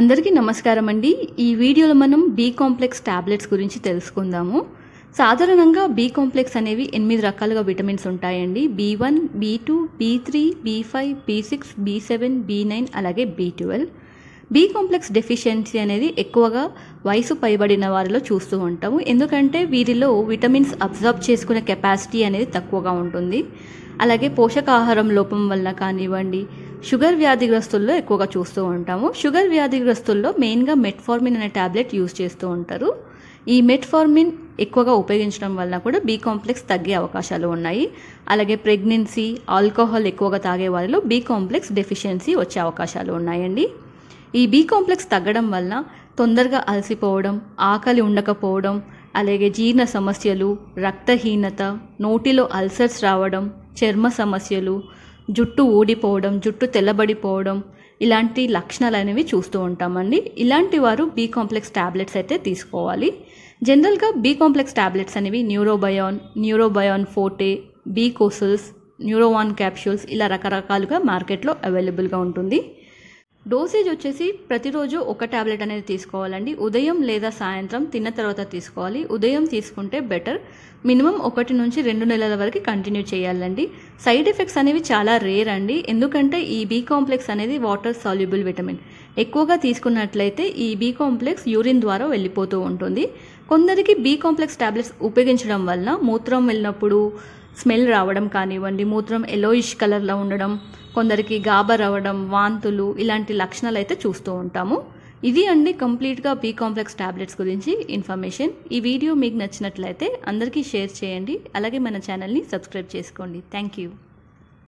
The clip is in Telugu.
అందరికీ నమస్కారం అండి ఈ వీడియోలో మనం బీ కాంప్లెక్స్ టాబ్లెట్స్ గురించి తెలుసుకుందాము సాధారణంగా బీ కాంప్లెక్స్ అనేవి ఎనిమిది రకాలుగా విటమిన్స్ ఉంటాయండి B one B two B three B five B six B seven B nine అలాగే B twelve B complex deficiency అనేది ఎక్కువగా వయసు పైబడిన వారిలో చూస్తూ ఉంటాము ఎందుకంటే వీరిలో విటమిన్స్ అబ్జర్వ్ చేసుకునే కెపాసిటీ అనేది తక్కువగా ఉంటుంది అలాగే పోషకాహారం లోపం వల్ల కానివ్వండి షుగర్ వ్యాధిగ్రస్తుల్లో ఎక్కువగా చూస్తూ ఉంటాము షుగర్ వ్యాధిగ్రస్తుల్లో మెయిన్గా మెట్ఫార్మిన్ అనే ట్యాబ్లెట్ యూజ్ చేస్తూ ఉంటారు ఈ మెట్ఫార్మిన్ ఎక్కువగా ఉపయోగించడం వలన కూడా బీ కాంప్లెక్స్ తగ్గే అవకాశాలు ఉన్నాయి అలాగే ప్రెగ్నెన్సీ ఆల్కహాల్ ఎక్కువగా తాగే వారిలో బీ కాంప్లెక్స్ డెఫిషియన్సీ వచ్చే అవకాశాలు ఉన్నాయండి ఈ బీ కాంప్లెక్స్ తగ్గడం వలన తొందరగా అలసిపోవడం ఆకలి ఉండకపోవడం అలాగే జీర్ణ సమస్యలు రక్తహీనత నోటిలో అల్సర్స్ రావడం చర్మ సమస్యలు జుట్టు ఊడిపోవడం జుట్టు తెల్లబడిపోవడం ఇలాంటి లక్షణాలు అనేవి చూస్తూ ఉంటామండి ఇలాంటి వారు బీ కాంప్లెక్స్ ట్యాబ్లెట్స్ అయితే తీసుకోవాలి జనరల్గా బీ కాంప్లెక్స్ ట్యాబ్లెట్స్ అనేవి Neurobion Neurobion forte Becosules Neurobion capsules ఇలా రకరకాలుగా మార్కెట్లో అవైలబుల్గా ఉంటుంది డోసేజ్ వచ్చేసి ప్రతిరోజు ఒక ట్యాబ్లెట్ అనేది తీసుకోవాలండి ఉదయం లేదా సాయంత్రం తిన్న తర్వాత తీసుకోవాలి ఉదయం తీసుకుంటే బెటర్ మినిమం ఒకటి నుంచి రెండు నెలల వరకు కంటిన్యూ చేయాలండి సైడ్ ఎఫెక్ట్స్ అనేవి చాలా రేర్ అండి ఎందుకంటే ఈ బీ కాంప్లెక్స్ అనేది వాటర్ సాల్యుబుల్ విటమిన్ ఎక్కువగా తీసుకున్నట్లయితే ఈ బీ కాంప్లెక్స్ యూరిన్ ద్వారా వెళ్ళిపోతూ ఉంటుంది కొందరికి బీ కాంప్లెక్స్ ట్యాబ్లెట్స్ ఉపయోగించడం వల్ల మూత్రం వెళ్ళినప్పుడు స్మెల్ రావడం కానివ్వండి మూత్రం ఎలోయిష్ కలర్లో ఉండడం కొందరికి గాబర్ అవ్వడం వాంతులు ఇలాంటి లక్షణాలు అయితే చూస్తూ ఉంటాము ఇది అండి కంప్లీట్గా బీ కాంప్లెక్స్ ట్యాబ్లెట్స్ గురించి ఇన్ఫర్మేషన్ ఈ వీడియో మీకు నచ్చినట్లయితే అందరికీ షేర్ చేయండి అలాగే మన ఛానల్ని సబ్స్క్రైబ్ చేసుకోండి థ్యాంక్ యూ